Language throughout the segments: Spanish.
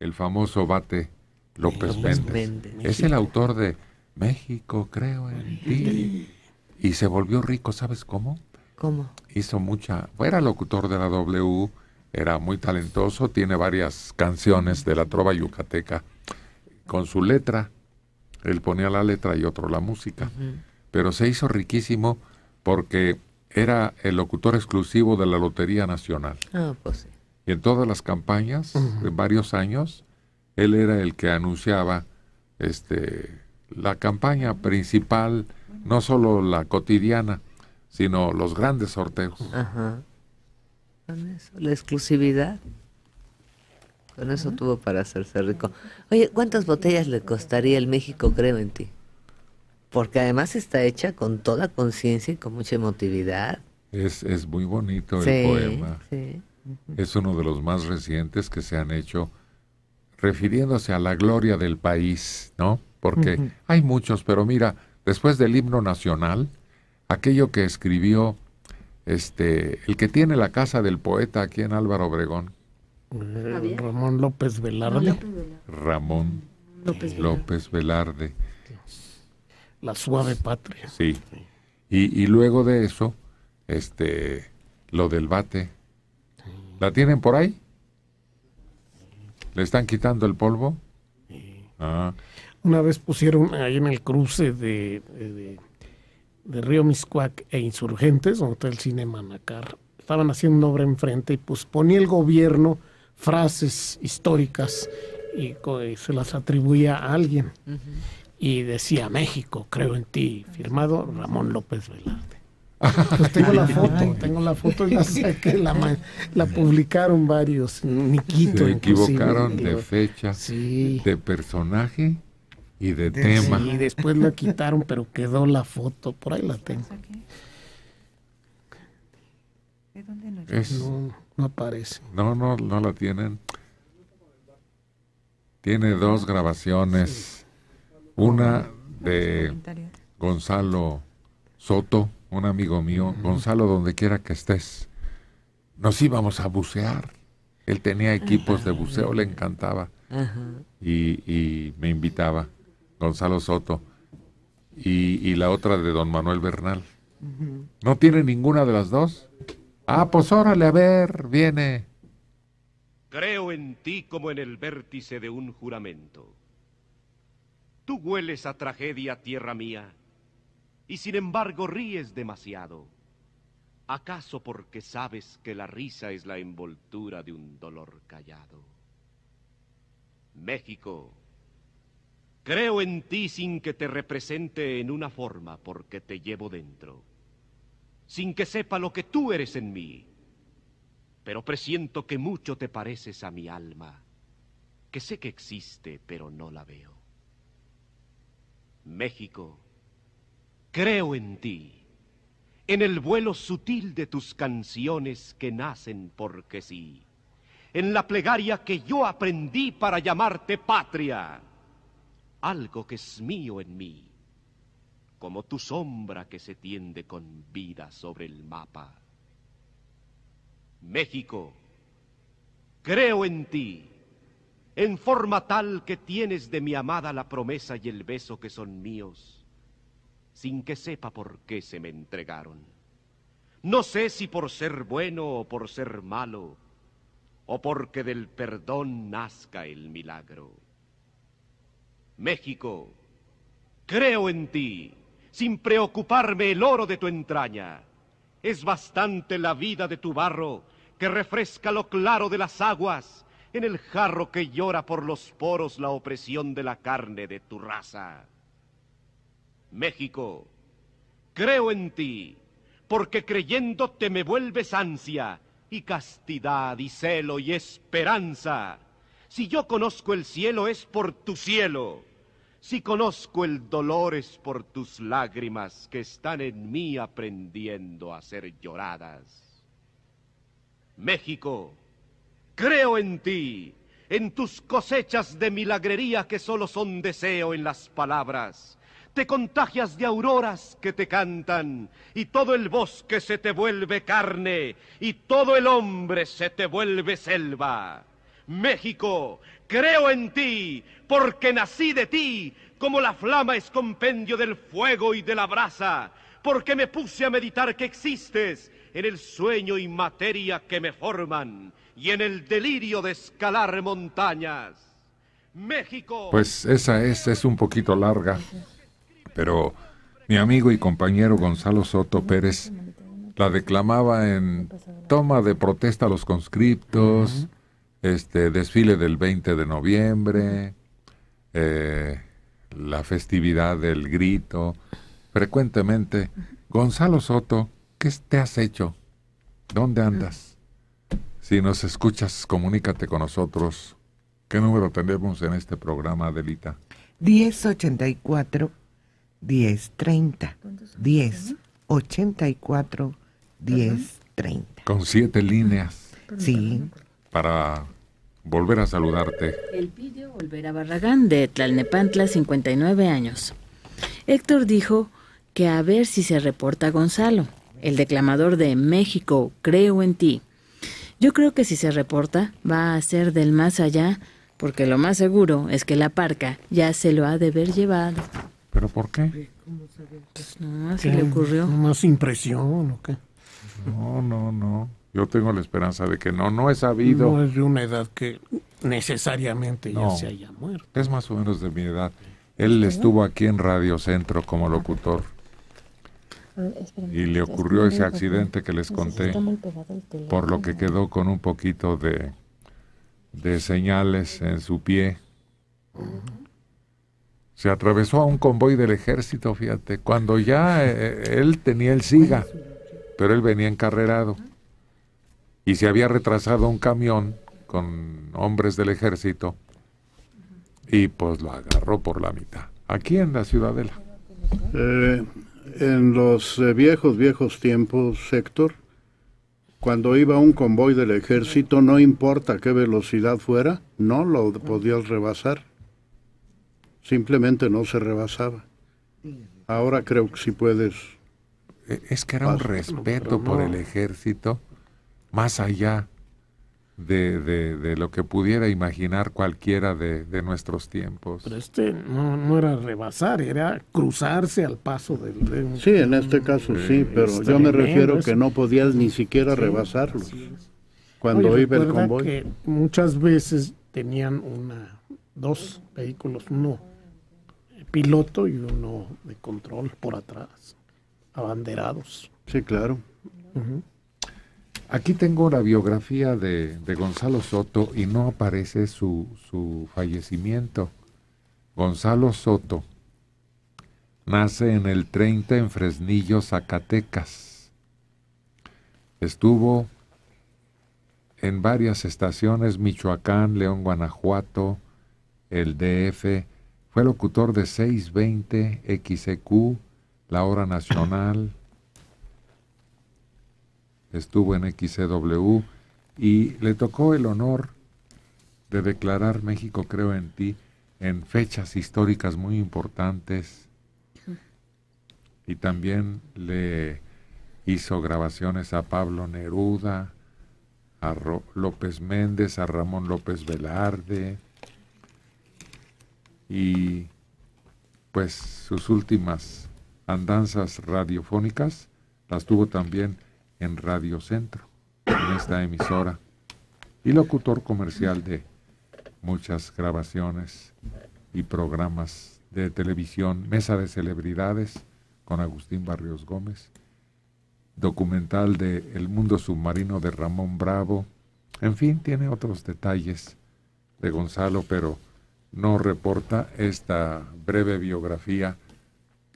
el famoso bate López, Es el autor de México, creo en ti. Y se volvió rico, ¿sabes cómo? ¿Cómo? Hizo mucha... Era locutor de la W, era muy talentoso, tiene varias canciones de la trova yucateca con su letra. Él ponía la letra y otro la música. Pero se hizo riquísimo porque era el locutor exclusivo de la Lotería Nacional. Ah, pues sí. Y en todas las campañas, en de varios años, él era el que anunciaba este, la campaña principal, no solo la cotidiana, sino los grandes sorteos. Con eso, la exclusividad. Con eso tuvo para hacerse rico. Oye, ¿cuántas botellas le costaría el México Creo en ti? Porque además está hecha con toda conciencia y con mucha emotividad. Es, es muy bonito el poema. Sí. Es uno de los más recientes que se han hecho refiriéndose a la gloria del país, ¿no? Porque hay muchos, pero mira, después del himno nacional, aquello que escribió este el que tiene la casa del poeta aquí en Álvaro Obregón. Eh, Ramón López Velarde. Ramón López Velarde. La suave patria. Sí. Y, y luego de eso, este, lo del bate. ¿La tienen por ahí? ¿Le están quitando el polvo? Ah. Una vez pusieron ahí en el cruce de, de, Río Miscuac e Insurgentes, donde está el cine Manacar, estaban haciendo una obra enfrente y pues ponía el gobierno frases históricas y, se las atribuía a alguien. Y decía México, creo en ti, firmado Ramón López Velarde. Pues tengo la foto, tengo la foto y la la, la publicaron varios, Niquito. Se equivocaron de fecha, de personaje y de, tema. Sí, después la quitaron, pero quedó la foto, por ahí la tengo. ¿De dónde no, es, no, no aparece. No, no, no la tienen. Tiene dos grabaciones, una de Gonzalo Soto, un amigo mío, Gonzalo, donde quiera que estés, nos íbamos a bucear. Él tenía equipos de buceo, le encantaba. Y, me invitaba, Gonzalo Soto. Y, y, la otra de don Manuel Bernal. ¿No tiene ninguna de las dos? Ah, pues órale, a ver, viene. Creo en ti como en el vértice de un juramento. Tú hueles a tragedia, tierra mía y sin embargo ríes demasiado. ¿Acaso porque sabes que la risa es la envoltura de un dolor callado? México, creo en ti sin que te represente en una forma porque te llevo dentro, sin que sepa lo que tú eres en mí, pero presiento que mucho te pareces a mi alma, que sé que existe pero no la veo. México, creo en ti, en el vuelo sutil de tus canciones que nacen porque sí, en la plegaria que yo aprendí para llamarte patria, algo que es mío en mí, como tu sombra que se tiende con vida sobre el mapa. México, creo en ti, en forma tal que tienes de mi amada la promesa y el beso que son míos sin que sepa por qué se me entregaron. No sé si por ser bueno o por ser malo, o porque del perdón nazca el milagro. México, creo en ti, sin preocuparme el oro de tu entraña. Es bastante la vida de tu barro que refresca lo claro de las aguas en el jarro que llora por los poros la opresión de la carne de tu raza. México, creo en ti, porque creyéndote me vuelves ansia y castidad y celo y esperanza. Si yo conozco el cielo es por tu cielo. Si conozco el dolor es por tus lágrimas que están en mí aprendiendo a ser lloradas. México, creo en ti, en tus cosechas de milagrería que solo son deseo en las palabras te contagias de auroras que te cantan, y todo el bosque se te vuelve carne, y todo el hombre se te vuelve selva. México, creo en ti, porque nací de ti, como la flama es compendio del fuego y de la brasa, porque me puse a meditar que existes en el sueño y materia que me forman, y en el delirio de escalar montañas. México. Pues esa es, es un poquito larga pero mi amigo y compañero Gonzalo Soto Pérez la declamaba en toma de protesta a los conscriptos, este desfile del 20 de noviembre, eh, la festividad del grito, frecuentemente. Gonzalo Soto, ¿qué te has hecho? ¿Dónde andas? Si nos escuchas, comunícate con nosotros. ¿Qué número tenemos en este programa, Adelita? 1084 10 30 10 84 10 30. Con siete líneas. Sí. Para volver a saludarte. El volver a Barragán de Tlalnepantla, 59 años. Héctor dijo que a ver si se reporta Gonzalo, el declamador de México, creo en ti. Yo creo que si se reporta va a ser del más allá, porque lo más seguro es que la parca ya se lo ha de haber llevado. ¿Pero por qué? ¿Qué? Pues se le ocurrió. ¿Más impresión o qué? No, no, no. Yo tengo la esperanza de que no, no he sabido. No es de una edad que necesariamente ya se haya muerto. Es más o menos de mi edad. Él estuvo aquí en Radio Centro como locutor. Ah, y le ocurrió ese accidente que les conté, por lo que quedó con un poquito de, de señales en su pie. Ah, se atravesó a un convoy del ejército, fíjate, cuando ya eh, eh, él tenía el SIGA, pero él venía encarrerado y se había retrasado un camión con hombres del ejército y pues lo agarró por la mitad, aquí en la ciudadela. Eh, en los viejos, viejos tiempos, Héctor, cuando iba un convoy del ejército, no importa qué velocidad fuera, no lo podías rebasar Simplemente no se rebasaba. Ahora creo que si puedes. E, es que era un respeto por el ejército más allá de, lo que pudiera imaginar cualquiera de, nuestros tiempos. Pero este no, era rebasar, era cruzarse al paso del... sí, en este caso sí, eh, pero yo me refiero que no podías ni siquiera rebasarlos cuando iba el convoy. Que muchas veces tenían una dos vehículos, uno piloto y uno de control por atrás, abanderados. Sí, claro. Aquí tengo la biografía de, Gonzalo Soto y no aparece su, su fallecimiento. Gonzalo Soto nace en el 30 en Fresnillo, Zacatecas. Estuvo en varias estaciones, Michoacán, León, Guanajuato, el DF, fue locutor de 620 XEQ, La Hora Nacional, estuvo en XCW e y le tocó el honor de declarar México creo en ti en fechas históricas muy importantes y también le hizo grabaciones a Pablo Neruda, a López Méndez, a Ramón López Velarde, y pues sus últimas andanzas radiofónicas las tuvo también en Radio Centro, en esta emisora, y locutor comercial de muchas grabaciones y programas de televisión, Mesa de Celebridades con Agustín Barrios Gómez, documental de El Mundo Submarino de Ramón Bravo, en fin, tiene otros detalles de Gonzalo, pero no reporta esta breve biografía,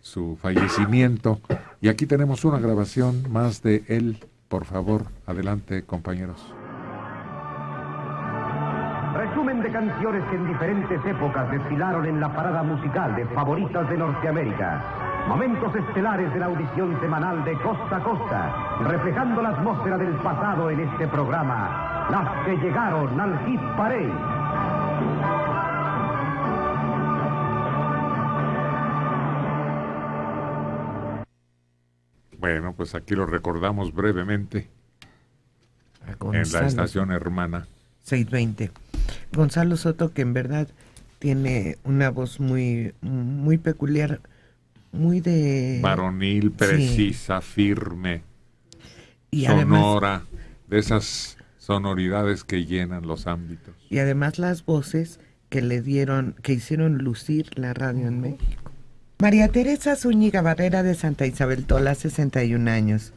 su fallecimiento. Y aquí tenemos una grabación más de él. Por favor, adelante compañeros. Resumen de canciones que en diferentes épocas desfilaron en la parada musical de favoritas de Norteamérica. Momentos estelares de la audición semanal de Costa a Costa, reflejando la atmósfera del pasado en este programa. Las que llegaron al hit parade. Bueno, pues aquí lo recordamos brevemente. Ah, en la estación hermana. 620. Gonzalo Soto, que en verdad tiene una voz muy, muy peculiar, muy de... Varonil, precisa, firme, y sonora, de esas sonoridades que llenan los ámbitos. Y además las voces que le dieron, que hicieron lucir la radio en México. María Teresa Zúñiga Barrera de Santa Isabel Tola, 61 años.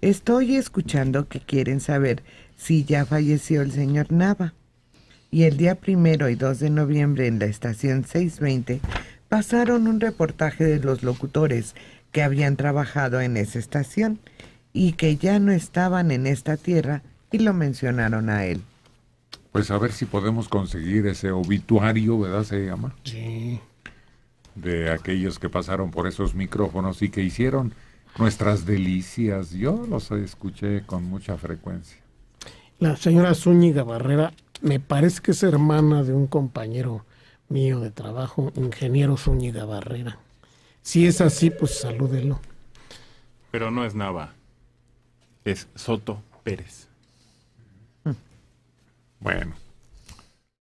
Estoy escuchando que quieren saber si ya falleció el señor Nava. Y el día primero y 2 de noviembre en la estación 620 pasaron un reportaje de los locutores que habían trabajado en esa estación y que ya no estaban en esta tierra y lo mencionaron a él. Pues a ver si podemos conseguir ese obituario, ¿verdad? Se llama. Sí de aquellos que pasaron por esos micrófonos y que hicieron nuestras delicias. Yo los escuché con mucha frecuencia. La señora Zúñiga Barrera me parece que es hermana de un compañero mío de trabajo, ingeniero Zúñiga Barrera. Si es así, pues salúdelo. Pero no es Nava, es Soto Pérez. Bueno.